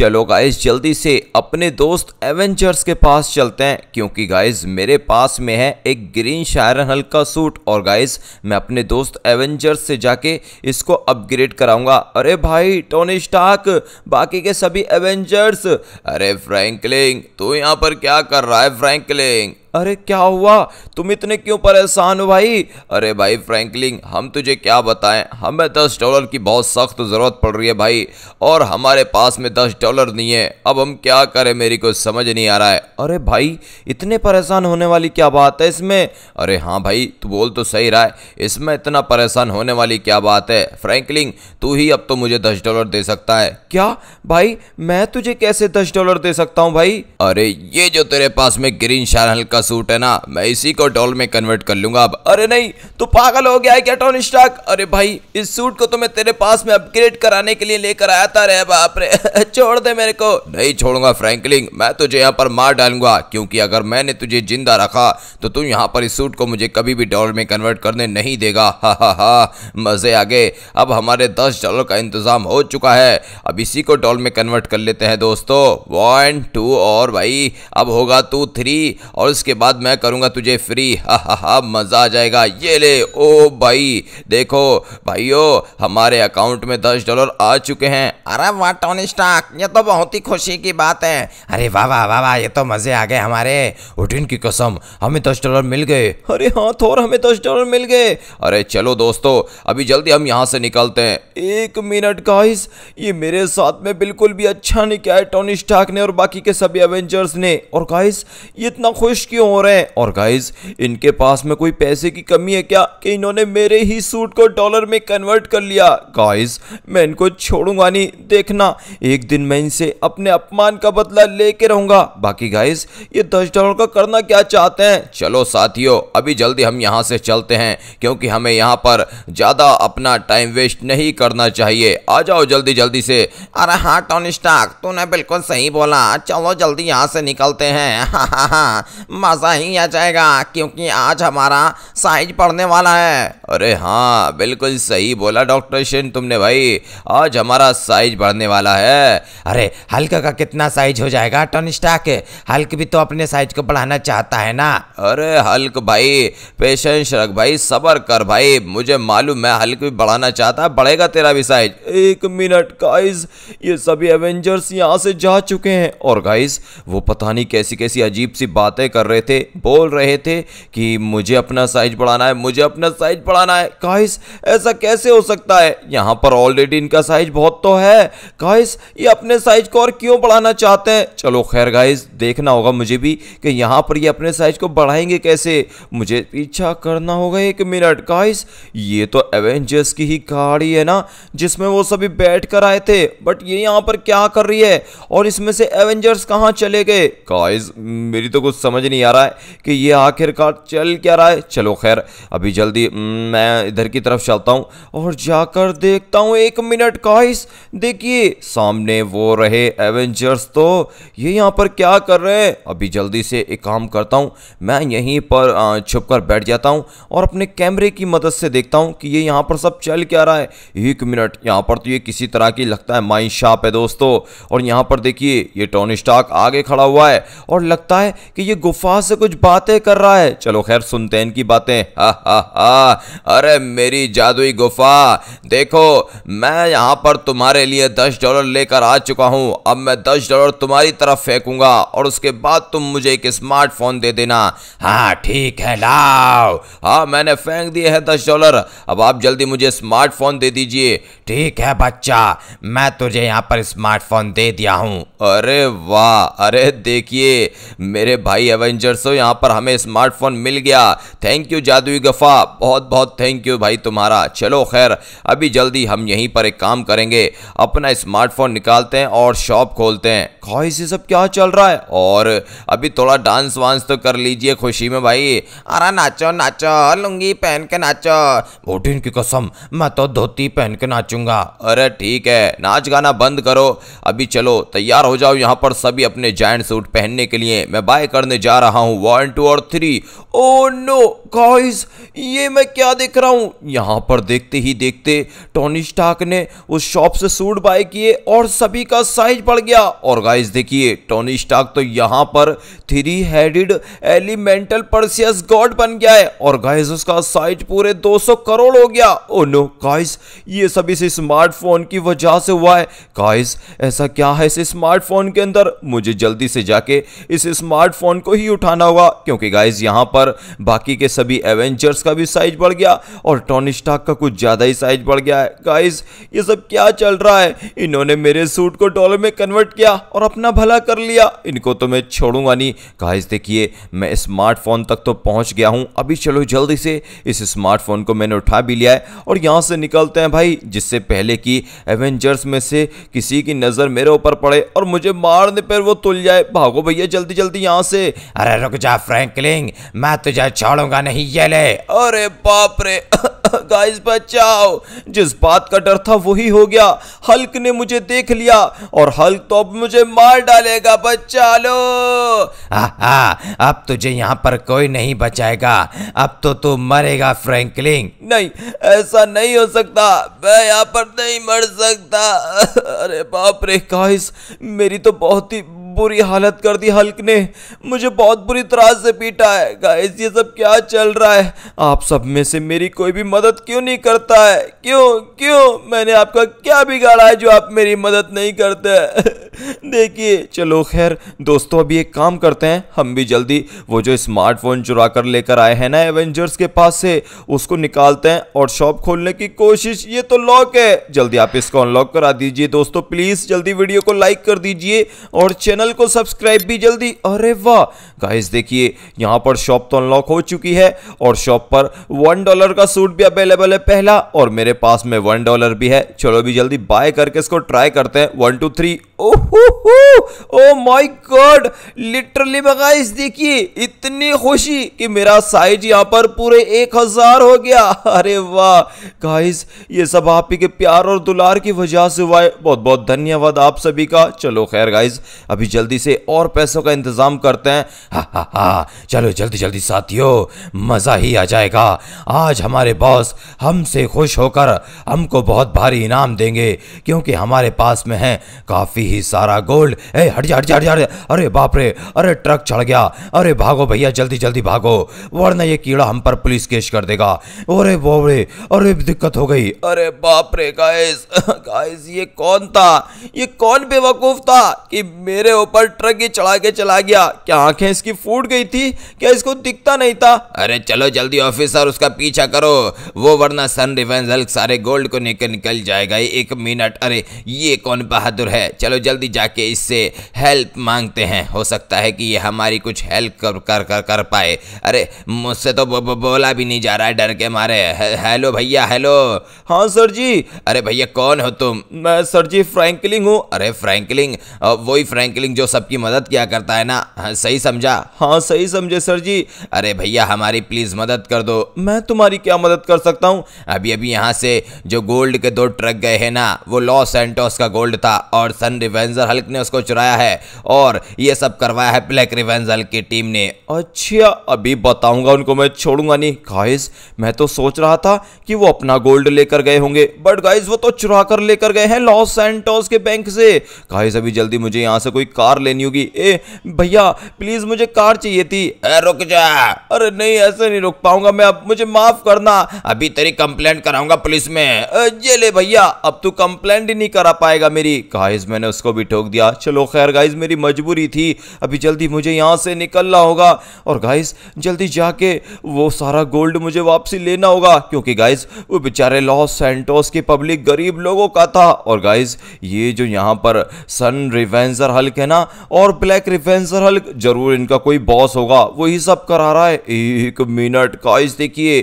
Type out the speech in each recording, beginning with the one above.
चलो गाइस जल्दी से अपने दोस्त एवेंजर्स के पास चलते हैं क्योंकि गाइस मेरे पास में है एक ग्रीन शायरन हल्का सूट और गाइस मैं अपने दोस्त एवेंजर्स से जाके इसको अपग्रेड कराऊंगा अरे भाई टोनी स्टार्क बाकी के सभी एवेंजर्स अरे फ्रैंकलिंग तू यहाँ पर क्या कर रहा है फ्रैंकलिंग अरे क्या हुआ तुम इतने क्यों परेशान हो भाई अरे भाई फ्रैंकलिन हम तुझे क्या बताएं हमें दस डॉलर की बहुत सख्त ज़रूरत पड़ रही है भाई और हमारे पास में दस डॉलर नहीं है अब हम क्या करें मेरी को समझ नहीं आ रहा है अरे भाई इतने परेशान होने वाली क्या बात है इसमें अरे हाँ भाई तू बोल तो सही रहा है इसमें इतना परेशान होने वाली क्या बात है फ्रैंकलिन तू ही अब तो मुझे दस डॉलर दे सकता है क्या भाई मैं तुझे कैसे दस डॉलर दे सकता हूँ भाई अरे ये जो तेरे पास में ग्रीन शारहल का सूट है ना मैं इसी को डॉल में कन्वर्ट कर लूंगा अब अरे नहीं तो पागल हो गया है क्या टोनी स्टार्क अरे भाई इस सूट को तो मैं तेरे पास में अपग्रेड कराने के लिए लेकर आया था रे बाप रे छोड़ दे मेरे को नहीं छोड़ूंगा फ्रैंकलिंग मैं तुझे यहाँ पर मार डालूंगा क्योंकि अगर मैंने तुझे जिंदा रखा तो तू यहाँ पर इस सूट को मुझे कभी भी डॉल में कन्वर्ट करने नहीं देगा हा हा मजे आ गए अब हमारे दस डॉलर का इंतजाम हो चुका है अब इसी को डॉल में कन्वर्ट कर लेते हैं दोस्तों वन टू और भाई अब होगा तू थ्री और उसके इसके बाद मैं करूँगा तुझे फ्री हा हा हा मज़ा आ जाएगा ये ले ओ भाई देखो भाइयों हमारे अकाउंट में दस डॉलर आ चुके हैं अरे वाह टॉनी स्टॉक ये तो बहुत ही खुशी की बात है अरे वाह वाह वाह वाह ये तो मज़े आ गए हमारे उठिन की कसम हमें दस डॉलर मिल गए अरे हाँ थोर हमें दस डॉलर मिल गए अरे चलो दोस्तों अभी जल्दी हम यहाँ से निकलते हैं एक मिनट गाइस ये मेरे साथ में बिल्कुल भी अच्छा नहीं किया है टॉनी स्टॉक ने और बाकी के सभी एवेंजर्स ने और गाइस ये इतना खुश क्यों क्यों हो रहे हैं और गाइज इनके पास में कोई पैसे की कमी है क्या कि इन्होंने मेरे ही सूट को डॉलर में कन्वर्ट कर लिया गाइज मैं इनको छोड़ूंगा नहीं देखना एक दिन मैं इनसे अपने अपमान का बदला लेके रहूंगा बाकी गाइज ये दस डॉलर का करना क्या चाहते हैं चलो साथियों अभी जल्दी हम यहाँ से चलते हैं क्योंकि हमें यहाँ पर ज़्यादा अपना टाइम वेस्ट नहीं करना चाहिए आ जाओ जल्दी जल्दी से अरे हाँ टॉन स्टाक तूने बिल्कुल सही बोला चलो जल्दी यहाँ से निकलते हैं हाँ हाँ हाँ खासा ही आ जाएगा क्योंकि आज हमारा साइज पढ़ने वाला है अरे हाँ बिल्कुल सही बोला डॉक्टर शिन तुमने भाई आज हमारा साइज बढ़ने वाला है अरे हल्क का कितना साइज हो जाएगा टन स्टाक हल्क भी तो अपने साइज को बढ़ाना चाहता है ना अरे हल्क भाई पेशेंस रख भाई सबर कर भाई मुझे मालूम है हल्क भी बढ़ाना चाहता है बढ़ेगा तेरा भी साइज एक मिनट गाइस ये सभी एवेंजर्स यहाँ से जा चुके हैं और गाइस वो पता नहीं कैसी कैसी अजीब सी बातें कर रहे रहे थे बोल रहे थे कि मुझे अपना साइज बढ़ाना है मुझे अपना साइज बढ़ाना है काइस ऐसा कैसे हो सकता है यहाँ पर ऑलरेडी इनका साइज बहुत तो है काइस ये अपने साइज को और क्यों बढ़ाना चाहते हैं चलो खैर गाइस देखना होगा मुझे भी कि यहाँ पर ये अपने साइज को बढ़ाएंगे कैसे मुझे पीछा करना होगा एक मिनट काइस ये तो एवेंजर्स की ही गाड़ी है ना जिसमें वो सभी बैठ कर आए थे बट ये यहाँ पर क्या कर रही है और इसमें से एवेंजर्स कहाँ चले गए गाइस मेरी तो कुछ समझ नहीं आ क्या रहा है कि ये आखिरकार चल क्या रहा है चलो खैर अभी जल्दी मैं इधर की तरफ चलता हूँ और जाकर देखता हूँ एक मिनट काइस देखिए सामने वो रहे एवेंजर्स तो ये यहाँ पर क्या कर रहे हैं अभी जल्दी से एक काम करता हूँ मैं यहीं पर छुप बैठ जाता हूँ और अपने कैमरे की मदद से देखता हूँ कि ये यहाँ पर सब चल क्या रहा है एक मिनट यहाँ पर तो ये किसी तरह की लगता है माइन शाप है दोस्तों और यहाँ पर देखिए ये टोनी स्टॉक आगे खड़ा हुआ है और लगता है कि ये गुफा वहां से कुछ बातें कर रहा है चलो खैर सुनते हैं इनकी बातें हा हा हा अरे मेरी जादुई गुफा देखो मैं यहां पर तुम्हारे लिए दस डॉलर लेकर आ चुका हूं अब मैं दस डॉलर तुम्हारी तरफ फेंकूंगा और उसके बाद तुम मुझे एक स्मार्टफोन दे देना हाँ ठीक है लाओ हाँ मैंने फेंक दिए है दस डॉलर अब आप जल्दी मुझे स्मार्टफोन दे दीजिए ठीक है बच्चा मैं तुझे यहाँ पर स्मार्टफोन दे दिया हूँ अरे वाह अरे देखिए मेरे भाई एवेंजर हो यहाँ पर हमें स्मार्टफोन मिल गया थैंक यू जादुई गफ़ा बहुत बहुत थैंक यू भाई तुम्हारा चलो खैर अभी जल्दी हम यहीं पर एक काम करेंगे अपना स्मार्टफोन निकालते हैं और शॉप खोलते हैं खाई से सब क्या चल रहा है और अभी थोड़ा डांस वांस तो कर लीजिए खुशी में भाई अरे नाचो नाचो लुंगी पहन के नाचो बोटिन की कसम मैं तो धोती पहन के नाचूंगा अरे ठीक है नाच गाना बंद करो अभी चलो तैयार हो जाओ यहाँ पर सभी अपने जैंट सूट पहनने के लिए मैं बाय करने जा रहा रहा हूँ वन टू और थ्री ओ नो गाइस ये मैं क्या देख रहा हूँ यहाँ पर देखते ही देखते टोनी स्टार्क ने उस शॉप से सूट बाय किए और सभी का साइज बढ़ गया और गाइस देखिए टोनी स्टार्क तो यहाँ पर three headed elemental Perseus god बन गया है और गाइस उसका साइज पूरे 200 करोड़ हो गया ओ नो गाइस ये सब इस स्मार्टफोन की वजह से हुआ है गाइस ऐसा क्या है इस स्मार्टफोन के अंदर मुझे जल्दी से जाके इस स्मार्टफोन को ही उठाना होगा क्योंकि गाइज यहां पर बाकी के सभी एवेंजर्स का भी साइज बढ़ गया और टॉनी स्टाक का कुछ ज़्यादा ही साइज बढ़ गया है गाइज ये सब क्या चल रहा है इन्होंने मेरे सूट को डॉलर में कन्वर्ट किया और अपना भला कर लिया इनको तो मैं छोड़ूंगा नहीं गाइज देखिए मैं स्मार्टफोन तक तो पहुंच गया हूं अभी चलो जल्दी से इस स्मार्टफोन को मैंने उठा भी लिया है और यहां से निकलते हैं भाई जिससे पहले कि एवेंजर्स में से किसी की नज़र मेरे ऊपर पड़े और मुझे मारने पर वो तुल जाए भागो भैया जल्दी जल्दी यहां से अरे अरे रुक जा फ्रैंकलिंग मैं तुझे छोड़ूंगा नहीं ये ले अरे बाप रे गाइस बचाओ जिस बात का डर था वही हो गया हल्क ने मुझे देख लिया और हल्क तो अब मुझे मार डालेगा बचा लो हा अब तुझे यहाँ पर कोई नहीं बचाएगा अब तो तू मरेगा फ्रैंकलिंग नहीं ऐसा नहीं हो सकता मैं यहाँ पर नहीं मर सकता अरे बाप रे गाइस मेरी तो बहुत ही बुरी हालत कर दी हल्क ने मुझे बहुत बुरी तरह से पीटा है गाइस ये सब क्या चल रहा है आप सब में से मेरी कोई भी मदद क्यों नहीं करता है क्यों क्यों मैंने आपका क्या बिगाड़ा है जो आप मेरी मदद नहीं करते देखिए चलो खैर दोस्तों अभी एक काम करते हैं हम भी जल्दी वो जो स्मार्टफोन चुरा कर लेकर आए हैं ना एवेंजर्स के पास से उसको निकालते हैं और शॉप खोलने की कोशिश ये तो लॉक है जल्दी आप इसको अनलॉक करा दीजिए दोस्तों प्लीज़ जल्दी वीडियो को लाइक कर दीजिए और चैनल चैनल को सब्सक्राइब भी जल्दी अरे वाह गाइस देखिए यहाँ पर शॉप तो अनलॉक हो चुकी है और शॉप पर वन डॉलर का सूट भी अवेलेबल है पहला और मेरे पास में वन डॉलर भी है चलो भी जल्दी बाय करके इसको ट्राई करते हैं one two three oh my god literally guys देखिए इतनी खुशी कि मेरा साइज यहाँ पर पूरे एक हजार हो गया अरे वाह गाइस ये सब आप ही के प्यार और दुलार की वजह से हुआ है बहुत बहुत धन्यवाद आप सभी का चलो खैर गाइस अभी जल्दी से और पैसों का इंतज़ाम करते हैं हा हा हा चलो जल्दी जल्दी साथियों मज़ा ही आ जाएगा आज हमारे बॉस हमसे खुश होकर हमको बहुत भारी इनाम देंगे क्योंकि हमारे पास में है काफ़ी ही सारा गोल्ड ए हट जा हट जा हट जा अरे बाप रे अरे ट्रक चढ़ गया अरे भागो भैया जल्दी जल्दी भागो वरना ये कीड़ा हम पर पुलिस केस कर देगा अरे बोरे अरे दिक्कत हो गई अरे बाप रे गाइस गाइस ये कौन था ये कौन बेवकूफ़ था कि मेरे ऊपर ट्रक ये चढ़ा के चला गया क्या आंखें इसकी फूट गई थी क्या इसको दिखता नहीं था अरे चलो जल्दी ऑफिसर उसका पीछा करो वो वरना सन रिवेंज हल्क सारे गोल्ड को निकल निकल जाएगा एक मिनट अरे ये कौन बहादुर है चलो जल्दी जाके इससे हेल्प मांगते हैं हो सकता है कि ये हमारी कुछ हेल्प कर कर कर, कर पाए अरे मुझसे तो बोला भी नहीं जा रहा है डर के मारे हेलो है, भैया हेलो हाँ सर जी अरे भैया कौन हो तुम मैं सर जी फ्रैंकलिंग हूँ अरे फ्रैंकलिंग वही फ्रैंकलिंग सिंह जो सबकी मदद किया करता है ना हाँ, सही समझा हाँ सही समझे सर जी अरे भैया हमारी प्लीज़ मदद कर दो मैं तुम्हारी क्या मदद कर सकता हूँ अभी अभी यहाँ से जो गोल्ड के दो ट्रक गए हैं ना वो लॉस एंटोस का गोल्ड था और सन रिवेंजर हल्क ने उसको चुराया है और ये सब करवाया है ब्लैक रिवेंजर हल्क की टीम ने अच्छा अभी बताऊंगा उनको मैं छोड़ूंगा नहीं गाइस मैं तो सोच रहा था कि वो अपना गोल्ड लेकर गए होंगे बट गाइज वो तो चुरा कर लेकर गए हैं लॉस एंटोस के बैंक से गाइज अभी जल्दी मुझे यहाँ से कोई कार लेनी होगी ए भैया प्लीज़ मुझे कार चाहिए थी ए रुक जा अरे नहीं ऐसे नहीं रुक पाऊंगा मैं अब मुझे माफ़ करना अभी तेरी कंप्लेंट कराऊंगा पुलिस में ये ले भैया अब तू कंप्लेंट ही नहीं करा पाएगा मेरी गाइज मैंने उसको भी ठोक दिया चलो खैर गाइज मेरी मजबूरी थी अभी जल्दी मुझे यहाँ से निकलना होगा और गाइज जल्दी जाके वो सारा गोल्ड मुझे वापसी लेना होगा क्योंकि गाइज वो बेचारे लॉस सेंटोस की पब्लिक गरीब लोगों का था और गाइज ये जो यहाँ पर सन रिवेंजर हल्क है ना और ब्लैक रिफेंसर हल्क जरूर इनका कोई बॉस होगा वही सब करा रहा है एक मिनट काइज देखिए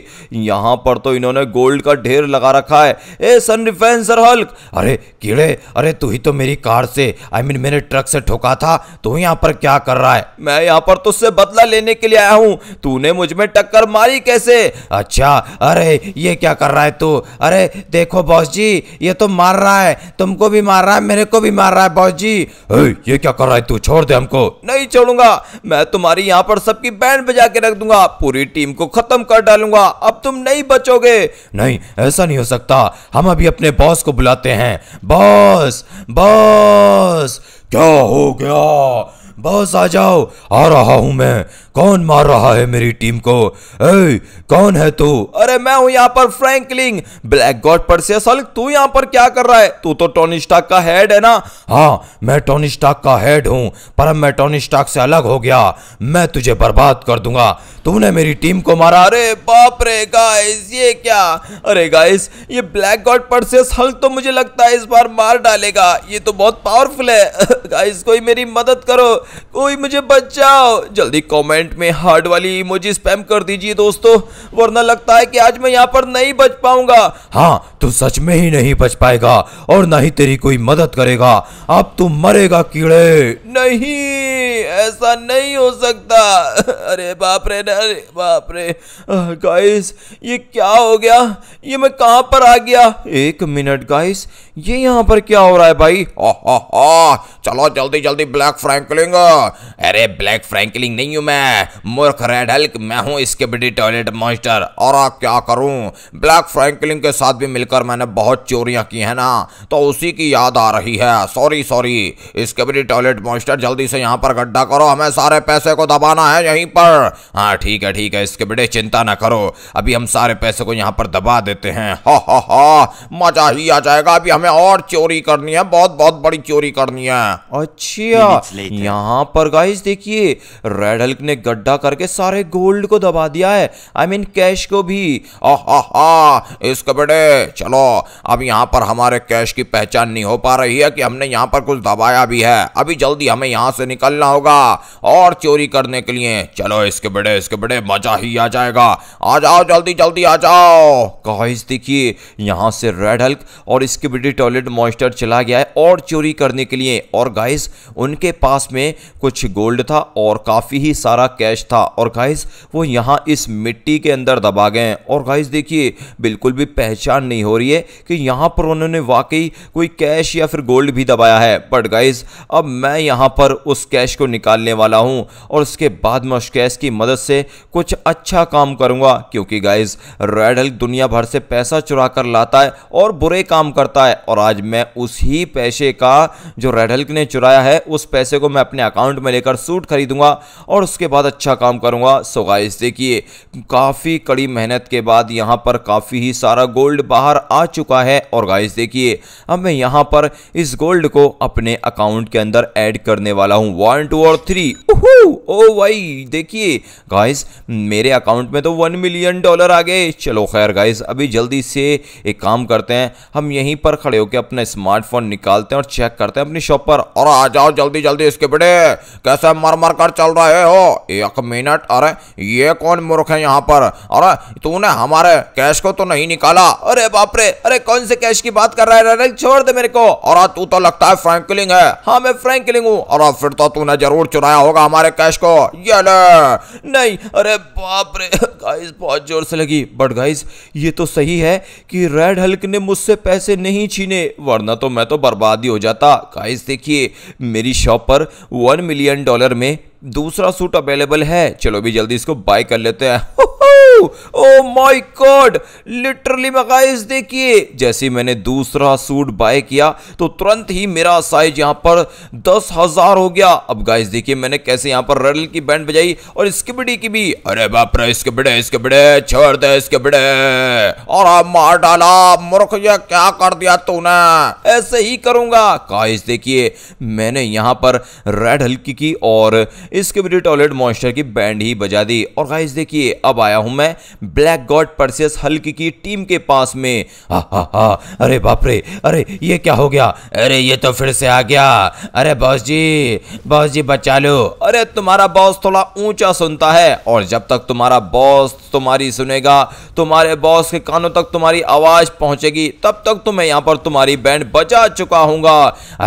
यहाँ पर तो इन्होंने गोल्ड का ढेर लगा रखा है ए सन रिफेंसर हल्क अरे कीड़े अरे तू ही तो मेरी कार से आई I मीन mean, मेरे ट्रक से ठोका था तू यहाँ पर क्या कर रहा है मैं यहाँ पर तुझसे बदला लेने के लिए आया हूँ तूने मुझ में टक्कर मारी कैसे अच्छा अरे ये क्या कर रहा है तू अरे देखो बॉस जी ये तो मार रहा है तुमको भी मार रहा है मेरे को भी मार रहा है बॉस जी ए, ये क्या कर रहा है तू छोड़ दे हमको नहीं छोड़ूंगा मैं तुम्हारी यहाँ पर सबकी बैंड बजा के रख दूंगा पूरी टीम को खत्म कर डालूंगा अब तुम नहीं बचोगे नहीं ऐसा नहीं हो सकता हम अभी अपने बॉस को बुलाते हैं बॉस बॉस क्या हो गया बॉस आ जाओ आ रहा हूँ मैं कौन मार रहा है मेरी टीम को ए, कौन है तू अरे मैं हूँ यहाँ पर फ्रैंकलिंग ब्लैक गॉड पर से असल तू यहाँ पर क्या कर रहा है तू तो टोनी स्टाक का हेड है ना हाँ मैं टोनी स्टाक का हेड हूँ पर अब मैं टोनी स्टाक से अलग हो गया मैं तुझे बर्बाद कर दूंगा तूने मेरी टीम को मारा अरे बाप रे गाइस ये क्या अरे गाइस ये ब्लैक गॉड पर से हल्क तो मुझे लगता है इस बार मार डालेगा ये तो बहुत पावरफुल है गाइस कोई मेरी मदद करो कोई मुझे बचाओ जल्दी कमेंट में हार्ट वाली इमोजी स्पैम कर दीजिए दोस्तों वरना लगता है कि आज मैं यहाँ पर नहीं बच पाऊंगा हाँ तू सच में ही नहीं बच पाएगा और ना ही तेरी कोई मदद करेगा अब तू मरेगा कीड़े नहीं ऐसा नहीं हो सकता अरे बाप रे अरे बाप रे गाइस ये क्या हो गया ये मैं कहाँ पर आ गया एक मिनट गाइस ये यहाँ पर क्या हो रहा है भाई ओ, चलो जल्दी जल्दी ब्लैक फ्रैंकलिंग अरे ब्लैक फ्रैंकलिंग नहीं हूँ मैं मूर्ख रेड हल्क मैं हूँ इसके बड़ी टॉयलेट मास्टर और आप क्या करूँ ब्लैक फ्रैंकलिंग के साथ भी मिलकर मैंने बहुत चोरियाँ की हैं ना तो उसी की याद आ रही है सॉरी सॉरी इसके बड़ी टॉयलेट मास्टर जल्दी से यहाँ पर गड्ढा करो हमें सारे पैसे को दबाना है यहीं पर हाँ ठीक है ठीक है इसके बड़े चिंता ना करो अभी हम सारे पैसे को यहाँ पर दबा देते हैं हा हा हा मजा ही आ जाएगा अभी हमें हमें और चोरी करनी है बहुत बहुत बड़ी चोरी करनी है अच्छा यहाँ पर गाइस देखिए रेड हल्क ने गड्ढा करके सारे गोल्ड को दबा दिया है I I mean mean, cash को भी आहा इसके बेटे चलो अब यहाँ पर हमारे कैश की पहचान नहीं हो पा रही है कि हमने यहाँ पर कुछ दबाया भी है अभी जल्दी हमें यहाँ से निकलना होगा और चोरी करने के लिए चलो इसके बेटे इसके बेटे मजा ही आ जाएगा आ जाओ जल्दी जल्दी आ जाओ गाइस देखिए यहाँ से रेड हल्क और इसके बेटे टॉयलेट मॉइस्टर चला गया है और चोरी करने के लिए और गाइस उनके पास में कुछ गोल्ड था और काफ़ी ही सारा कैश था और गाइस वो यहाँ इस मिट्टी के अंदर दबा गए हैं और गाइस देखिए बिल्कुल भी पहचान नहीं हो रही है कि यहाँ पर उन्होंने वाकई कोई कैश या फिर गोल्ड भी दबाया है बट गाइज अब मैं यहाँ पर उस कैश को निकालने वाला हूँ और उसके बाद मैं उस कैश की मदद से कुछ अच्छा काम करूँगा क्योंकि गाइज रेड हल्क दुनिया भर से पैसा चुरा कर लाता है और बुरे काम करता है और आज मैं उस ही पैसे का जो रेड हल्क ने चुराया है उस पैसे को मैं अपने अकाउंट में लेकर सूट खरीदूंगा और उसके बाद अच्छा काम करूंगा सो गाइस देखिए काफ़ी कड़ी मेहनत के बाद यहाँ पर काफ़ी ही सारा गोल्ड बाहर आ चुका है और गाइस देखिए अब मैं यहाँ पर इस गोल्ड को अपने अकाउंट के अंदर ऐड करने वाला हूँ वन टू और थ्री ओ भाई देखिए गाइस मेरे अकाउंट में तो वन मिलियन डॉलर आ गए चलो खैर गाइस अभी जल्दी से एक काम करते हैं हम यहीं पर खड़े होकर अपना स्मार्टफोन निकालते हैं और चेक करते हैं अपनी शॉप पर और आ जाओ जल्दी जल्दी इसके बड़े कैसा मर मर कर चल रहा है हो एक मिनट अरे ये कौन मूर्ख है यहाँ पर अरे तूने हमारे कैश को तो नहीं निकाला अरे बाप रे अरे कौन से कैश की बात कर रहा है छोड़ दे मेरे को और तू तो लगता है फ्रैंकलिंग है हाँ मैं फ्रैंकलिंग हूँ और फिर तो तूने जरूर चुराया होगा हमारे तुम्हारे कैश को ये नहीं अरे बाप रे गाइस बहुत जोर से लगी बट गाइस ये तो सही है कि रेड हल्क ने मुझसे पैसे नहीं छीने वरना तो मैं तो बर्बाद ही हो जाता गाइस देखिए मेरी शॉप पर वन मिलियन डॉलर में दूसरा सूट अवेलेबल है चलो भी जल्दी इसको बाय कर लेते हैं ओ माय गॉड लिटरली मैं देखिए जैसे ही मैंने दूसरा सूट बाय किया तो तुरंत ही मेरा साइज यहां पर दस हजार हो गया अब गाइस देखिए मैंने कैसे यहां पर रडल की बैंड बजाई और स्किबडी की भी अरे बाप रे इसके बड़े इसके बड़े छोड़ दे इसके बड़े और अब मार डाला मूर्ख ये क्या कर दिया तूने ऐसे ही करूंगा गाइस देखिए मैंने यहां पर रेड हल्की की और इसके भी टॉयलेट मॉन्स्टर की बैंड ही बजा दी और गाइस देखिए अब आया हूं मैं ब्लैक गॉड परसियस हल्क की टीम के पास में हा हा हा अरे बाप रे अरे ये क्या हो गया अरे ये तो फिर से आ गया अरे बॉस जी बॉस जी बचा लो अरे तुम्हारा बॉस थोड़ा ऊंचा सुनता है और जब तक तुम्हारा बॉस तुम्हारी सुनेगा तुम्हारे बॉस के कानों तक तुम्हारी आवाज पहुंचेगी तब तक तो मैं यहाँ पर तुम्हारी बैंड बजा चुका हूँ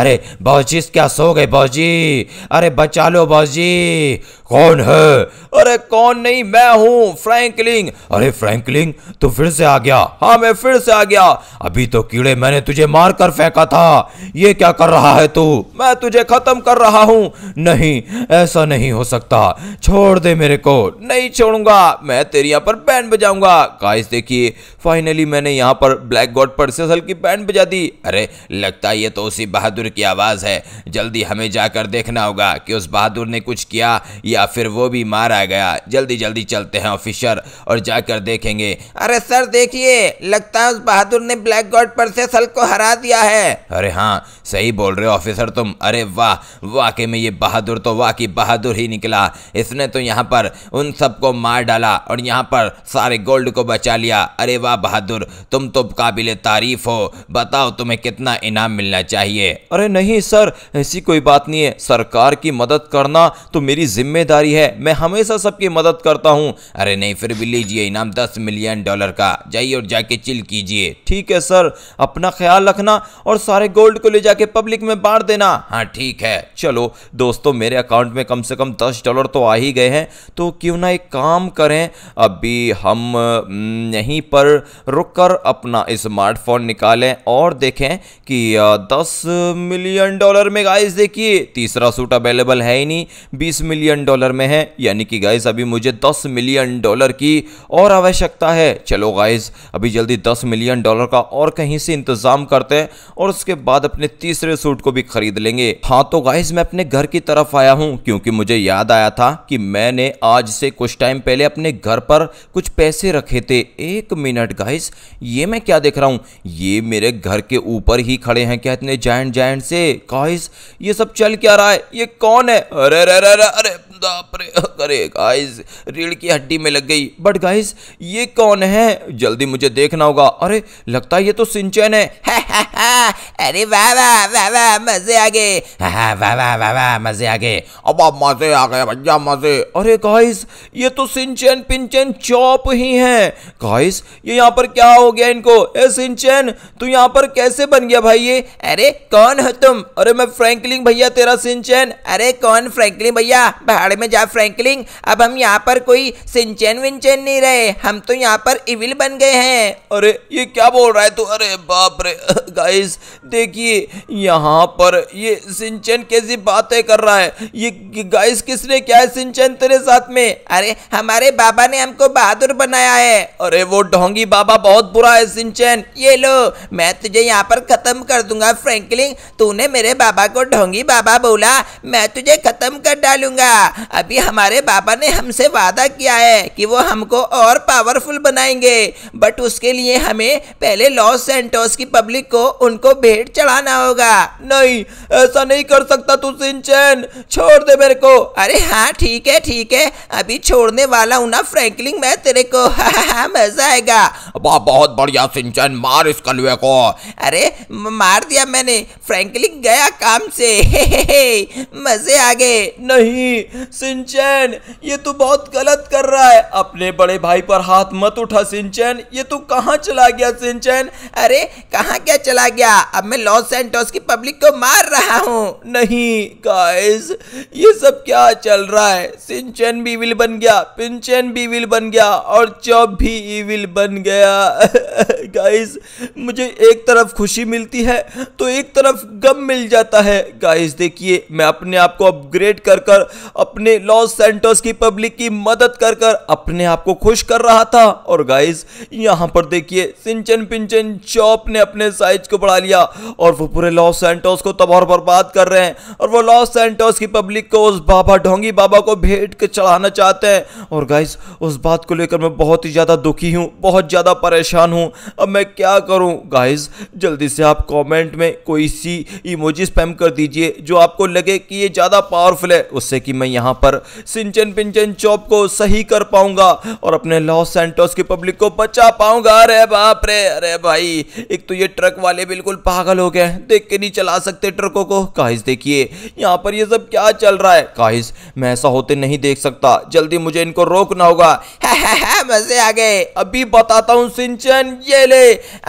अरे बॉस जी क्या सो गए बॉस जी अरे बचा लो बॉस जी Aê! कौन है अरे कौन नहीं मैं हूं फ्रैंकलिंग अरे फ्रैंकलिंग तू फिर से आ गया हाँ मैं फिर से आ गया अभी तो कीड़े मैंने तुझे मार कर फेंका था ये क्या कर रहा है तू मैं तुझे खत्म कर रहा हूँ नहीं ऐसा नहीं हो सकता छोड़ दे मेरे को नहीं छोड़ूंगा मैं तेरी यहाँ पर बैंड बजाऊंगा काश देखिए फाइनली मैंने यहाँ पर ब्लैक गॉड पर पर्सेसल की बैंड बजा दी अरे लगता है ये तो उसी बहादुर की आवाज़ है जल्दी हमें जाकर देखना होगा कि उस बहादुर ने कुछ किया या या फिर वो भी मारा गया जल्दी जल्दी चलते हैं ऑफिसर और जाकर देखेंगे अरे सर देखिए लगता है उस बहादुर ने ब्लैक गॉड पर से सल को हरा दिया है अरे हाँ सही बोल रहे हो ऑफिसर तुम अरे वाह वाकई में ये बहादुर तो वाकई बहादुर ही निकला इसने तो यहाँ पर उन सबको मार डाला और यहाँ पर सारे गोल्ड को बचा लिया अरे वाह बहादुर तुम तो काबिल तारीफ हो बताओ तुम्हें कितना इनाम मिलना चाहिए अरे नहीं सर ऐसी कोई बात नहीं है सरकार की मदद करना तो मेरी जिम्मेदारी जिम्मेदारी है मैं हमेशा सबकी मदद करता हूँ अरे नहीं फिर भी लीजिए इनाम दस मिलियन डॉलर का जाइए और जाके चिल कीजिए ठीक है सर अपना ख्याल रखना और सारे गोल्ड को ले जाके पब्लिक में बांट देना हाँ ठीक है चलो दोस्तों मेरे अकाउंट में कम से कम दस डॉलर तो आ ही गए हैं तो क्यों ना एक काम करें अभी हम यहीं पर रुक कर अपना स्मार्टफोन निकालें और देखें कि दस मिलियन डॉलर में गाइस देखिए तीसरा सूट अवेलेबल है ही नहीं बीस मिलियन डॉलर डॉलर में है यानी कि गाइज अभी मुझे 10 मिलियन डॉलर की और आवश्यकता है चलो गाइज अभी जल्दी 10 मिलियन डॉलर का और कहीं से इंतजाम करते हैं और उसके बाद अपने तीसरे सूट को भी खरीद लेंगे हाँ तो गाइज मैं अपने घर की तरफ आया हूँ क्योंकि मुझे याद आया था कि मैंने आज से कुछ टाइम पहले अपने घर पर कुछ पैसे रखे थे एक मिनट गाइज ये मैं क्या देख रहा हूँ ये मेरे घर के ऊपर ही खड़े हैं क्या इतने जाइंट जाइंट से गाइज ये सब चल क्या रहा है ये कौन है अरे अरे अरे अरे खुदा प्रया करे गाइस रीढ़ की हड्डी में लग गई बट गाइस ये कौन है जल्दी मुझे देखना होगा अरे लगता है ये तो सिंचन है अरे वाह वाह वाह वाह मजे आ गए वाह वाह वाह वाह मजे आ गए अब अब मजे आ गए भैया मजे अरे गाइस ये तो सिंचन पिंचन चौप ही है गाइस ये यहाँ पर क्या हो गया इनको ए सिंचन तू यहाँ पर कैसे बन गया भाई ये अरे कौन है तुम अरे मैं फ्रैंकलिन भैया तेरा सिंचन अरे कौन फ्रैंकलिन भैया अखाड़े में जा फ्रैंकलिंग अब हम यहाँ पर कोई सिंचैन विंचैन नहीं रहे हम तो यहाँ पर इविल बन गए हैं अरे ये क्या बोल रहा है तू तो? अरे बाप रे गाइस देखिए यहाँ पर ये सिंचन कैसी बातें कर रहा है ये गाइस किसने क्या है सिंचन तेरे साथ में अरे हमारे बाबा ने हमको बहादुर बनाया है अरे वो ढोंगी बाबा बहुत बुरा है सिंचन ये लो मैं तुझे यहाँ पर खत्म कर दूंगा फ्रेंकलिंग तूने मेरे बाबा को ढोंगी बाबा बोला मैं तुझे खत्म कर डालूंगा अभी हमारे बाबा ने हमसे वादा किया है कि वो हमको और पावरफुल बनाएंगे बट उसके लिए हमें पहले लॉस सेंटोस की पब्लिक को उनको भेंट चढ़ाना होगा नहीं ऐसा नहीं कर सकता तू सिंचन छोड़ दे मेरे को अरे हाँ ठीक है ठीक है अभी छोड़ने वाला हूँ ना फ्रैंकलिंग मैं तेरे को हाँ, हाँ, मजा आएगा वाह बहुत बढ़िया सिंचन मार इस कलुए को अरे मार दिया मैंने फ्रैंकलिंग गया काम से मजे आ गए नहीं सिंचैन ये तू बहुत गलत कर रहा है अपने बड़े भाई पर हाथ मत उठा सिंचैन ये तू कहाँ चला गया सिंचैन अरे कहाँ क्या चला गया अब मैं लॉस एंटोस की पब्लिक को मार रहा हूँ नहीं गाइस ये सब क्या चल रहा है सिंचैन भी विल बन गया पिंचैन भी विल बन गया और चौब भी ईविल बन गया गाइस मुझे एक तरफ खुशी मिलती है तो एक तरफ गम मिल जाता है गाइस देखिए मैं अपने आप को अपग्रेड कर कर अपने अपने लॉस सेंटर्स की पब्लिक की मदद कर कर अपने आप को खुश कर रहा था और गाइस यहाँ पर देखिए सिंचन पिंचन चॉप ने अपने साइज को बढ़ा लिया और वो पूरे लॉस सेंटर्स को तबाह बर्बाद कर रहे हैं और वो लॉस सेंटर्स की पब्लिक को उस बाबा ढोंगी बाबा को भेंट के चढ़ाना चाहते हैं और गाइस उस बात को लेकर मैं बहुत ही ज़्यादा दुखी हूँ बहुत ज़्यादा परेशान हूँ अब मैं क्या करूँ गाइस जल्दी से आप कॉमेंट में कोई सी इमोजी स्पैम कर दीजिए जो आपको लगे कि ये ज़्यादा पावरफुल है उससे कि मैं यहाँ यहां पर सिंचन पिंचन चौप को सही कर पाऊंगा और अपने लॉस सेंटोस की पब्लिक को बचा पाऊंगा अरे बाप रे अरे भाई एक तो ये ट्रक वाले बिल्कुल पागल हो गए देख के नहीं चला सकते ट्रकों को काहिस देखिए यहाँ पर ये सब क्या चल रहा है काहिस मैं ऐसा होते नहीं देख सकता जल्दी मुझे इनको रोकना होगा मजे आ गए अभी बताता हूँ सिंचन ये ले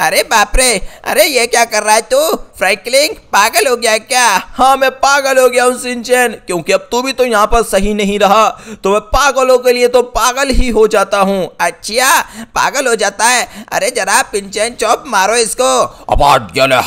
अरे बाप रे अरे ये क्या कर रहा है तू फ्रैंकलिंग पागल हो गया क्या हाँ मैं पागल हो गया हूँ सिंचन क्योंकि अब तू भी तो यहाँ पर बहुत सही नहीं रहा तो मैं पागलों के लिए तो पागल ही हो जाता हूँ अच्छा पागल हो जाता है अरे जरा पिंचन चौप मारो इसको अब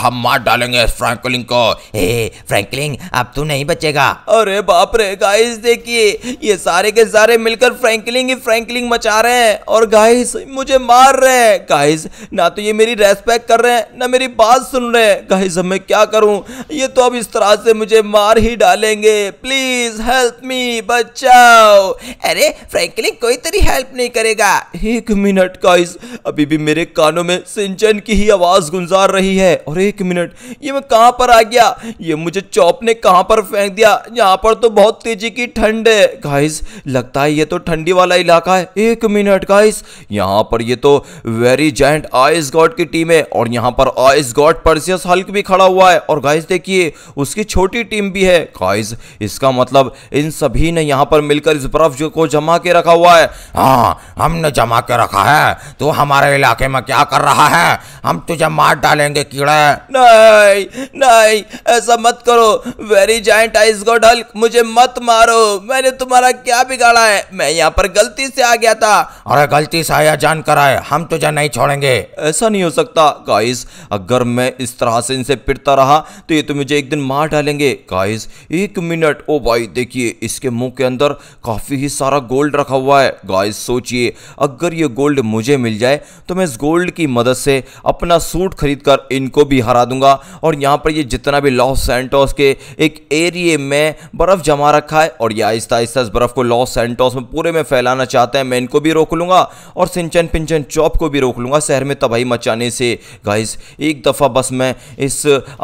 हम मार डालेंगे फ्रैंकलिंग को हे फ्रैंकलिन अब तू नहीं बचेगा अरे बाप रे गाइस देखिए ये सारे के सारे मिलकर फ्रैंकलिंग ही फ्रैंकलिंग मचा रहे हैं और गाइस मुझे मार रहे हैं गाइस ना तो ये मेरी रेस्पेक्ट कर रहे हैं ना मेरी बात सुन रहे हैं गाइस अब मैं क्या करूं ये तो अब इस तरह से मुझे मार ही डालेंगे प्लीज हेल्प मी बचाओ अरे फ्रैंकलिन कोई तेरी हेल्प नहीं करेगा एक मिनट गाइस अभी भी मेरे कानों में सिंचन की ही आवाज गुंजार रही है और एक मिनट ये मैं कहां पर आ गया ये मुझे चौप ने कहां पर फेंक दिया यहां पर तो बहुत तेजी की ठंड है गाइस लगता है ये तो ठंडी वाला इलाका है एक मिनट गाइस यहां पर ये तो वेरी जैंट आइस गॉड की टीम है और यहां पर आइस गॉड परसियस हल्क भी खड़ा हुआ है और गाइस देखिए उसकी छोटी टीम भी है गाइस इसका मतलब इन सब सभी ने यहाँ पर मिलकर इस बर्फ को जमा के रखा हुआ है हाँ हमने जमा के रखा है तो हमारे इलाके में क्या कर रहा है हम तुझे मार डालेंगे कीड़े नहीं नहीं ऐसा मत करो very giant ice god Hulk मुझे मत मारो मैंने तुम्हारा क्या बिगाड़ा है मैं यहाँ पर गलती से आ गया था अरे गलती से आया जान कर आए हम तुझे नहीं छोड़ेंगे ऐसा नहीं हो सकता गाइस अगर मैं इस तरह से इनसे पिटता रहा तो ये तो मुझे एक दिन मार डालेंगे गाइस एक मिनट ओ oh भाई देखिए इसके इसके मुंह के अंदर काफ़ी ही सारा गोल्ड रखा हुआ है गाइस सोचिए अगर ये गोल्ड मुझे मिल जाए तो मैं इस गोल्ड की मदद से अपना सूट खरीद कर इनको भी हरा दूंगा और यहाँ पर ये जितना भी लॉस सेंटोस के एक एरिए में बर्फ़ जमा रखा है और ये आहिस्ता आहिस्ता इस बर्फ़ को लॉस सेंटोस में पूरे में फैलाना चाहते हैं मैं इनको भी रोक लूंगा और सिंचन पिंचन चौप को भी रोक लूंगा शहर में तबाही मचाने से गाइस एक दफ़ा बस मैं इस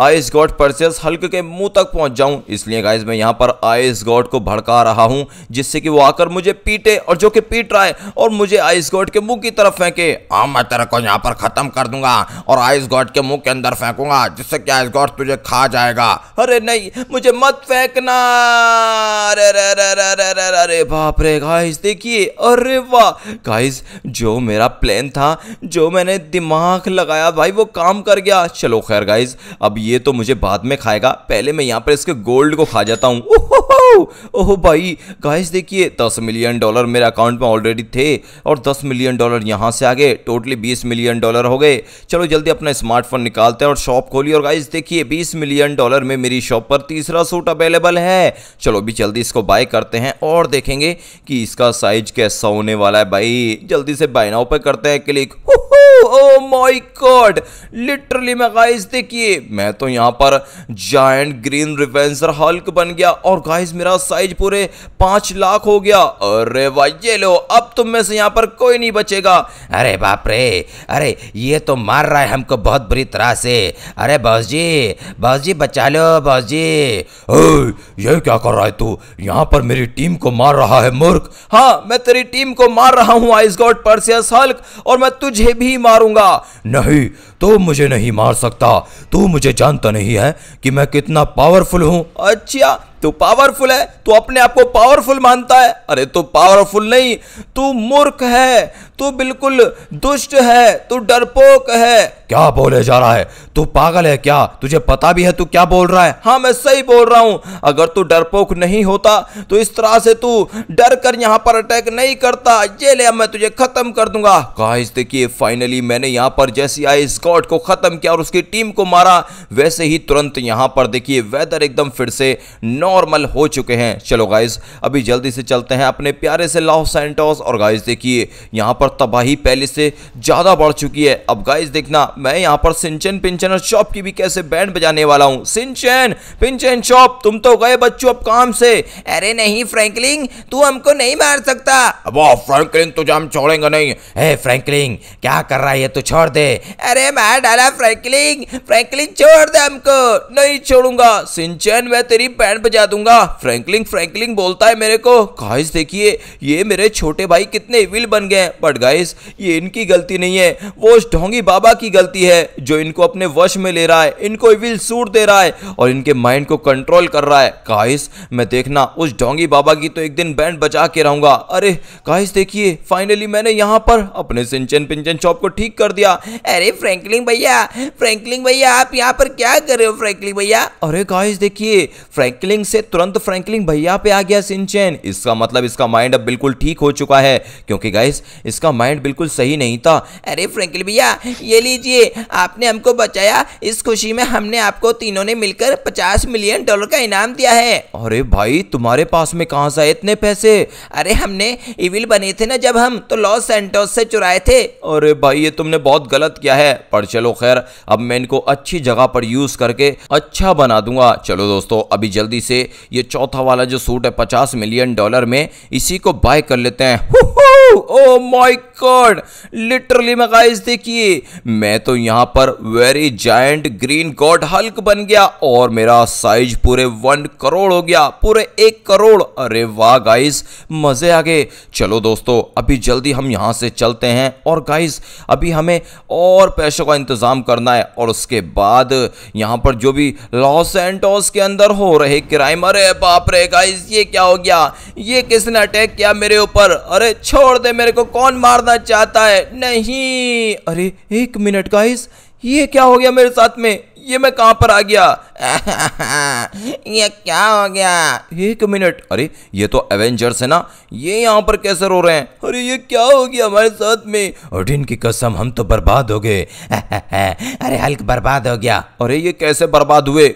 आइस गॉड परसेस हल्क के मुंह तक पहुंच जाऊं इसलिए गाइस मैं यहां पर आइस गॉड को भड़का धमका रहा हूं जिससे कि वो आकर मुझे पीटे और जो कि पीट रहा है और मुझे आइस गॉड के मुंह की तरफ फेंके आ हाँ, मैं तेरे को यहाँ पर ख़त्म कर दूंगा और आइस गॉड के मुंह के अंदर फेंकूंगा जिससे कि आइस गॉड तुझे खा जाएगा अरे नहीं मुझे मत फेंकना अरे अरे अरे अरे अरे अरे अरे बाप रे गाइस देखिए अरे वाह गाइस जो मेरा प्लान था जो मैंने दिमाग लगाया भाई वो काम कर गया चलो खैर गाइस अब ये तो मुझे बाद में खाएगा पहले मैं यहाँ पर इसके गोल्ड को खा जाता हूँ ओह भाई गाइस देखिए दस मिलियन डॉलर मेरे अकाउंट में ऑलरेडी थे और दस मिलियन डॉलर यहाँ से आ गए टोटली बीस मिलियन डॉलर हो गए चलो जल्दी अपना स्मार्टफोन निकालते हैं और शॉप खोली और गाइस देखिए बीस मिलियन डॉलर में मेरी शॉप पर तीसरा सूट अवेलेबल है चलो भी जल्दी इसको बाय करते हैं और देखेंगे कि इसका साइज कैसा होने वाला है भाई जल्दी से बाय नाउ पर करते हैं click oh my god literally मैं गाइस देखिए मैं तो यहाँ पर जायंट ग्रीन रिवेंसर हल्क बन गया और गाइस मेरा साइज पूरे पांच लाख हो गया अरे भाई ये लो अब तुम में से यहाँ पर कोई नहीं बचेगा अरे बाप रे अरे ये तो मार रहा है हमको बहुत बुरी तरह से अरे बॉस जी बॉस जी बचा लो बॉस जी ये क्या कर रहा है तू यहाँ पर मेरी टीम को मार रहा है मूर्ख हाँ मैं तेरी टीम को मार रहा हूँ आइस गॉड पर्सियस हल्क और मैं तुझे भी मारूंगा नहीं तू तो मुझे नहीं मार सकता तू मुझे जानता नहीं है कि मैं कितना पावरफुल हूँ अच्छा तू पावरफुल है तू अपने आप को पावरफुल मानता है अरे तू पावरफुल नहीं तू मूर्ख है तू बिल्कुल दुष्ट है तू डरपोक है क्या बोले जा रहा है तू पागल है क्या तुझे पता भी है तू क्या बोल रहा है हाँ मैं सही बोल रहा हूँ अगर तू डरपोक नहीं होता तो इस तरह से तू डर कर यहाँ पर अटैक नहीं करता ये ले मैं तुझे खत्म कर दूंगा कहा देखिए फाइनली मैंने यहाँ पर जैसी आई इसको स्कॉट को खत्म किया और उसकी टीम को मारा वैसे ही तुरंत यहां पर देखिए वेदर एकदम फिर से नॉर्मल हो चुके हैं चलो गाइज अभी जल्दी से चलते हैं अपने प्यारे से लॉस सेंटोस और गाइज देखिए यहां पर तबाही पहले से ज्यादा बढ़ चुकी है अब गाइज देखना मैं यहां पर सिंचन पिंचन और शॉप की भी कैसे बैंड बजाने वाला हूं सिंचन पिंचन शॉप तुम तो गए बच्चों अब काम से अरे नहीं फ्रैंकलिंग तू हमको नहीं मार सकता अब फ्रैंकलिंग तुझे हम छोड़ेंगे नहीं ए फ्रैंकलिंग क्या कर रहा है तू छोड़ दे अरे मार डाला फ्रैंकलिन फ्रैंकलिन छोड़ दे हमको नहीं छोड़ूंगा सिंचन मैं तेरी पैंट बजा दूंगा फ्रैंकलिन फ्रैंकलिन बोलता है मेरे को गाइस देखिए ये मेरे छोटे भाई कितने इविल बन गए बट गाइस ये इनकी गलती नहीं है वो उस ढोंगी बाबा की गलती है जो इनको अपने वश में ले रहा है इनको इविल सूट दे रहा है और इनके माइंड को कंट्रोल कर रहा है गाइस मैं देखना उस ढोंगी बाबा की तो एक दिन बैंड बजा के रहूंगा अरे गाइस देखिए फाइनली मैंने यहाँ पर अपने सिंचन पिंचन चौप को ठीक कर दिया अरे फ्रेंकलिन फ्रैंकलिन भैया फ्रैंकलिन भैया आप यहाँ पर क्या कर रहे हो फ्रैंकलिन भैया अरे गाइस देखिए फ्रैंकलिन से तुरंत फ्रैंकलिन भैया पे आ गया सिंचेन इसका मतलब इसका माइंड अब बिल्कुल ठीक हो चुका है क्योंकि गाइस इसका माइंड बिल्कुल सही नहीं था अरे फ्रैंकलिन भैया ये लीजिए आपने हमको बचाया इस खुशी में हमने आपको तीनों ने मिलकर पचास मिलियन डॉलर का इनाम दिया है अरे भाई तुम्हारे पास में कहाँ से इतने पैसे अरे हमने इविल बने थे ना जब हम तो लॉस सेंटोस से चुराए थे अरे भाई ये तुमने बहुत गलत किया है पर पर चलो खैर अब मैं इनको अच्छी जगह पर यूज़ करके अच्छा बना दूंगा चलो दोस्तों अभी जल्दी से ये चौथा वाला जो सूट है पचास मिलियन डॉलर में इसी को बाय कर लेते हैं माय गॉड लिटरली मैं गाइस देखिए मैं तो यहां पर very giant green god Hulk बन गया और मेरा साइज पूरे वन करोड़ हो गया पूरे एक करोड़ अरे वाह गाइस मजे आ गए चलो दोस्तों अभी जल्दी हम यहां से चलते हैं और गाइस अभी हमें और पैसों का इंतज़ाम करना है और उसके बाद यहां पर जो भी लॉस एंटोस के अंदर हो रहे क्राइम अरे बाप रे गाइस ये क्या हो गया ये किसने अटैक किया मेरे ऊपर अरे छोड़ दे मेरे को कौन मारना चाहता है नहीं अरे एक मिनट गाइस ये क्या हो गया मेरे साथ में ये मैं कहां पर आ गया ये क्या हो गया एक मिनट अरे ये तो एवेंजर्स है ना ये यहां पर कैसे रो रहे हैं अरे ये क्या हो गया हमारे साथ में और की कसम हम तो बर्बाद हो गए अरे हल्क बर्बाद हो गया अरे ये कैसे बर्बाद हुए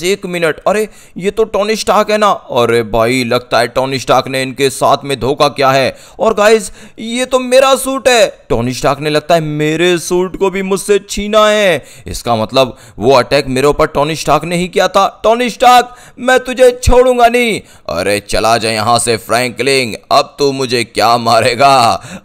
से एक मिनट अरे ये तो टोनी स्टार्क है ना अरे भाई लगता है टोनी स्टार्क ने इनके साथ में धोखा क्या है और गाइस ये तो मेरा सूट है टोनी स्टार्क ने लगता है मेरे सूट को भी मुझसे छीना है इसका मतलब वो वो अटैक मेरे ऊपर टोनी स्टार्क ने ही किया था टोनी स्टार्क मैं तुझे छोड़ूंगा नहीं अरे चला जा यहां से फ्रैंकलिंग अब तू मुझे क्या मारेगा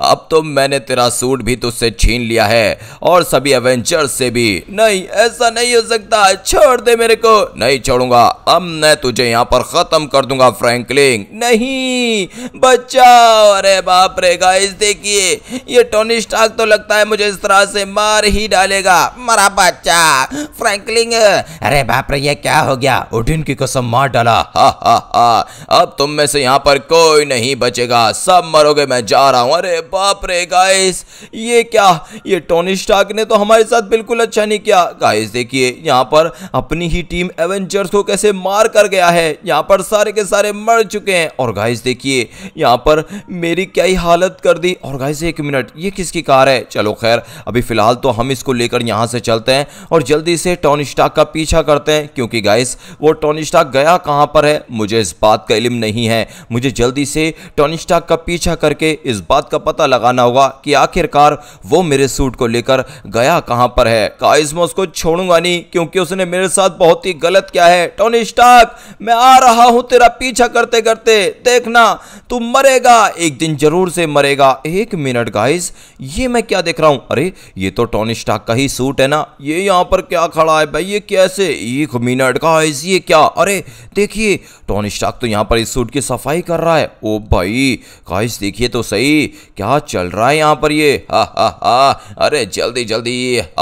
अब तो मैंने तेरा सूट भी तुझसे छीन लिया है और सभी एवेंचर्स से भी नहीं ऐसा नहीं हो सकता छोड़ दे मेरे को नहीं छोड़ूंगा अब मैं तुझे यहाँ पर ख़त्म कर दूंगा फ्रैंकलिंग नहीं बच्चा अरे बाप रे गाइस देखिए ये टोनी स्टार्क तो लगता है मुझे इस तरह से मार ही डालेगा मरा बच्चा फ्रैंक साइकिलिंग अरे बाप रे ये क्या हो गया उडिन की कसम मार डाला हा हा हा अब तुम में से यहाँ पर कोई नहीं बचेगा सब मरोगे मैं जा रहा हूँ अरे बाप रे गाइस ये क्या ये टोनी स्टार्क ने तो हमारे साथ बिल्कुल अच्छा नहीं किया गाइस देखिए यहाँ पर अपनी ही टीम एवेंजर्स को कैसे मार कर गया है यहाँ पर सारे के सारे मर चुके हैं और गाइस देखिए यहाँ पर मेरी क्या ही हालत कर दी और गाइस एक मिनट ये किसकी कार है चलो खैर अभी फिलहाल तो हम इसको लेकर यहाँ से चलते हैं और जल्दी से टोनी स्टाक का पीछा करते हैं क्योंकि गाइस वो टोनी स्टाक गया कहां पर है मुझे इस बात का इलम नहीं है मुझे जल्दी से टोनी स्टाक का पीछा करके इस बात का पता लगाना होगा कि आखिरकार वो मेरे सूट को लेकर गया कहां पर है गाइस मैं उसको छोड़ूंगा नहीं क्योंकि उसने मेरे साथ बहुत ही गलत किया है टोनी स्टाक मैं आ रहा हूं तेरा पीछा करते करते देखना तू मरेगा एक दिन जरूर से मरेगा एक मिनट गाइस ये मैं क्या देख रहा हूं अरे ये तो टोनी स्टाक का ही सूट है ना ये यहां पर क्या खड़ा हाय भाई ये कैसे एक मिनट का ये क्या अरे देखिए टोनी स्टार्क तो यहाँ पर इस सूट की सफाई कर रहा है ओ भाई काश देखिए तो सही क्या चल रहा है यहाँ पर ये हा हा हा अरे जल्दी जल्दी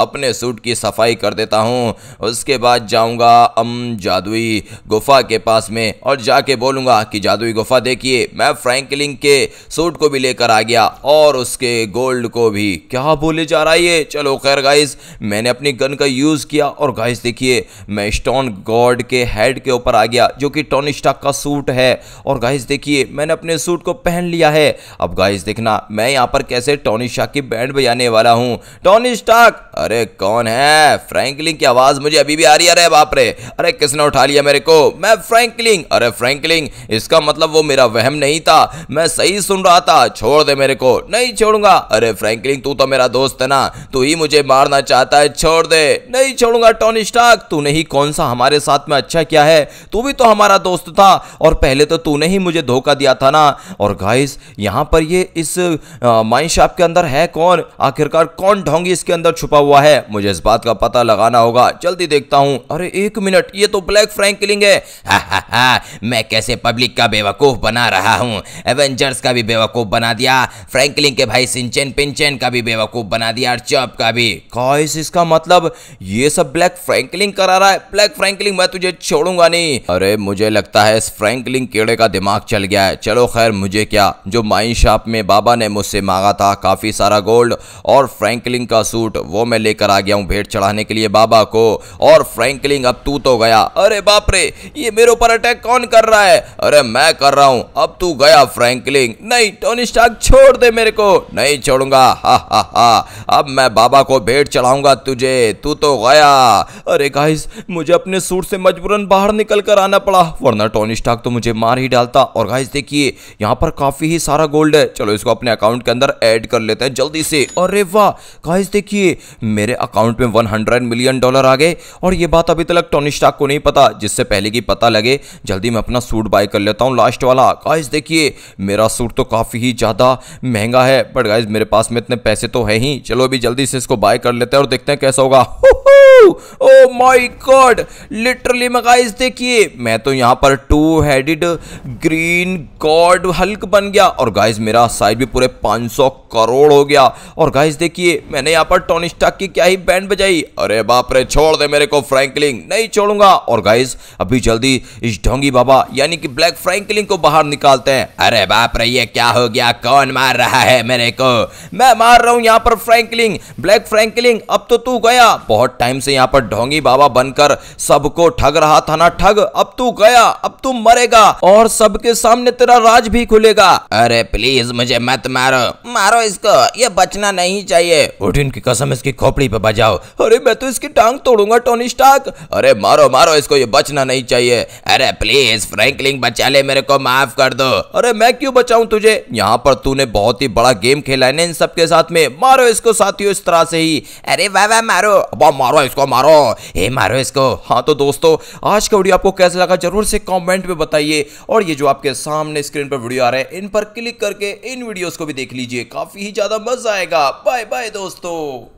अपने सूट की सफाई कर देता हूँ उसके बाद जाऊँगा अम जादुई गुफा के पास में और जाके बोलूँगा कि जादुई गुफा देखिए मैं फ्रैंकलिंग के सूट को भी लेकर आ गया और उसके गोल्ड को भी क्या बोले जा रहा है ये चलो खैर गाइस मैंने अपनी गन का यूज़ किया और गाइस देखिए मैं स्टोन गॉड के हेड के ऊपर आ गया जो कि टोनी स्टाक का सूट है और गाइस देखिए मैंने अपने सूट को पहन लिया है अब गाइस देखना मैं यहाँ पर कैसे टोनी स्टाक की बैंड बजाने वाला हूँ टोनी स्टाक अरे कौन है फ्रेंकलिंग की आवाज़ मुझे अभी भी आ रही है अरे बाप रे अरे किसने उठा लिया मेरे को मैं फ्रेंकलिंग अरे फ्रेंकलिंग इसका मतलब वो मेरा वहम नहीं था मैं सही सुन रहा था छोड़ दे मेरे को नहीं छोड़ूंगा अरे फ्रेंकलिंग तू तो मेरा दोस्त है ना तू ही मुझे मारना चाहता है छोड़ दे नहीं छोड़ूंगा टोनी स्टार्क तूने ही कौन सा हमारे साथ में अच्छा किया है तू भी तो हमारा दोस्त था और पहले तो तूने ही मुझे धोखा दिया था ना और गाइस यहाँ पर ये इस माइन शॉप के अंदर है कौन आखिरकार कौन ढोंगी इसके अंदर छुपा हुआ है मुझे इस बात का पता लगाना होगा जल्दी देखता हूँ अरे एक मिनट ये तो ब्लैक फ्रैंकलिंग है हा हा मैं कैसे पब्लिक का बेवकूफ़ बना रहा हूँ एवेंजर्स का भी बेवकूफ़ बना दिया फ्रैंकलिंग के भाई सिंचेन पिंचेन का भी बेवकूफ़ बना दिया और चौप का भी गाइस इसका मतलब ये सब ब्लैक ब्लैक फ्रैंकलिंग करा रहा है ब्लैक फ्रैंकलिंग मैं तुझे छोड़ूंगा नहीं अरे मुझे लगता है इस फ्रैंकलिंग कीड़े का दिमाग चल गया है चलो खैर मुझे क्या जो माइन शॉप में बाबा ने मुझसे मांगा था काफी सारा गोल्ड और फ्रैंकलिंग का सूट वो मैं लेकर आ गया हूँ भेंट चढ़ाने के लिए बाबा को और फ्रैंकलिंग अब तू तो गया अरे बाप रे ये मेरे ऊपर अटैक कौन कर रहा है अरे मैं कर रहा हूँ अब तू गया फ्रैंकलिंग नहीं टोनी स्टार्क छोड़ दे मेरे को नहीं छोड़ूंगा हा हा हा अब मैं बाबा को भेंट चढ़ाऊंगा तुझे तू तो गया अरे गाइस मुझे अपने सूट से मजबूरन बाहर निकल कर आना पड़ा वरना टोनी स्टॉक तो मुझे मार ही डालता और गाइस देखिए यहाँ पर काफी ही सारा गोल्ड है चलो इसको अपने अकाउंट के अंदर ऐड कर लेते हैं जल्दी से अरे वाह गाइस देखिए मेरे अकाउंट में वन मिलियन डॉलर आ गए और ये बात अभी तक टोनी स्टॉक को नहीं पता जिससे पहले की पता लगे जल्दी मैं अपना सूट बाय कर लेता हूँ लास्ट वाला गाइस देखिए मेरा सूट तो काफ़ी ही ज़्यादा महंगा है बट गाइस मेरे पास में इतने पैसे तो है ही चलो अभी जल्दी से इसको बाय कर लेते हैं और देखते हैं कैसा होगा ओ माय गॉड लिटरली मैं गाइस देखिए मैं तो यहाँ पर two headed green god Hulk बन गया और गाइस मेरा साइज भी पूरे 500 करोड़ हो गया और गाइस देखिए मैंने यहाँ पर टोनी टोनिस्टाक की क्या ही बैंड बजाई अरे बाप रे छोड़ दे मेरे को फ्रैंकलिंग नहीं छोड़ूंगा और गाइस अभी जल्दी इस ढोंगी बाबा यानी कि ब्लैक फ्रैंकलिंग को बाहर निकालते हैं अरे बाप रे ये क्या हो गया कौन मार रहा है मेरे को मैं मार रहा हूँ यहाँ पर फ्रैंकलिंग ब्लैक फ्रैंकलिंग अब तो तू गया बहुत टाइम से यहाँ यहां पर ढोंगी बाबा बनकर सबको ठग रहा था ना ठग अब तू गया अब तू मरेगा और सबके सामने तेरा राज भी खुलेगा अरे प्लीज मुझे मत मारो मारो इसको ये बचना नहीं चाहिए उठिन की कसम इसकी खोपड़ी पे बजाओ अरे मैं तो इसकी टांग तोड़ूंगा टोनी स्टाक अरे मारो मारो इसको ये बचना नहीं चाहिए अरे प्लीज फ्रैंकलिन बचा ले मेरे को माफ कर दो अरे मैं क्यों बचाऊ तुझे यहाँ पर तूने बहुत ही बड़ा गेम खेला है ना इन सबके साथ में मारो इसको साथियों इस तरह से ही अरे वाह वाह मारो अब मारो इसको मारो हे मारो इसको हाँ तो दोस्तों आज का वीडियो आपको कैसा लगा जरूर से कॉमेंट में बताइए और ये जो आपके सामने स्क्रीन पर वीडियो आ रहे हैं इन पर क्लिक करके इन वीडियोस को भी देख लीजिए काफ़ी ही ज़्यादा मज़ा आएगा बाय बाय दोस्तों